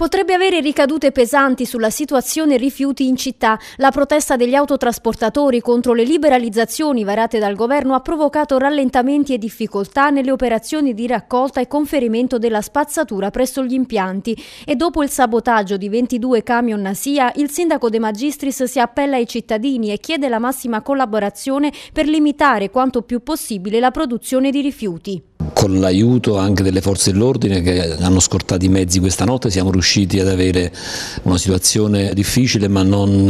Potrebbe avere ricadute pesanti sulla situazione rifiuti in città. La protesta degli autotrasportatori contro le liberalizzazioni varate dal governo ha provocato rallentamenti e difficoltà nelle operazioni di raccolta e conferimento della spazzatura presso gli impianti e dopo il sabotaggio di 22 camion Nasia, il sindaco De Magistris si appella ai cittadini e chiede la massima collaborazione per limitare quanto più possibile la produzione di rifiuti con l'aiuto anche delle forze dell'ordine che hanno scortato i mezzi questa notte siamo riusciti ad avere una situazione difficile ma non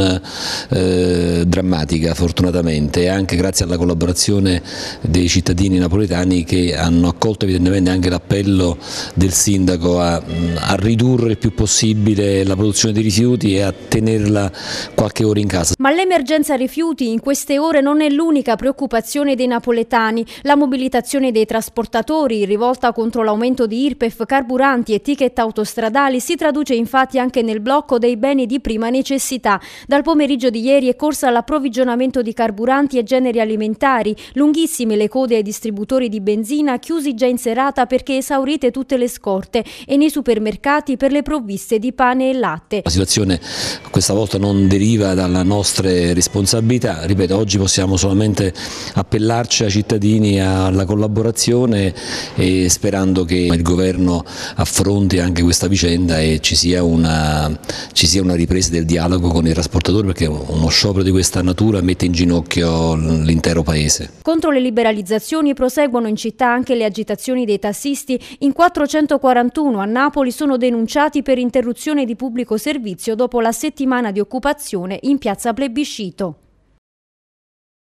eh, drammatica fortunatamente e anche grazie alla collaborazione dei cittadini napoletani che hanno accolto evidentemente anche l'appello del sindaco a, a ridurre il più possibile la produzione di rifiuti e a tenerla qualche ora in casa. Ma l'emergenza rifiuti in queste ore non è l'unica preoccupazione dei napoletani, la mobilitazione dei trasportatori lavoratori, rivolta contro l'aumento di IRPEF, carburanti e ticket autostradali, si traduce infatti anche nel blocco dei beni di prima necessità. Dal pomeriggio di ieri è corsa all'approvvigionamento di carburanti e generi alimentari, lunghissime le code ai distributori di benzina, chiusi già in serata perché esaurite tutte le scorte, e nei supermercati per le provviste di pane e latte. La situazione questa volta non deriva dalle nostre responsabilità, ripeto, oggi possiamo solamente appellarci ai cittadini alla collaborazione e sperando che il governo affronti anche questa vicenda e ci sia una, ci sia una ripresa del dialogo con il trasportatore perché uno sciopero di questa natura mette in ginocchio l'intero paese. Contro le liberalizzazioni proseguono in città anche le agitazioni dei tassisti. In 441 a Napoli sono denunciati per interruzione di pubblico servizio dopo la settimana di occupazione in piazza Plebiscito.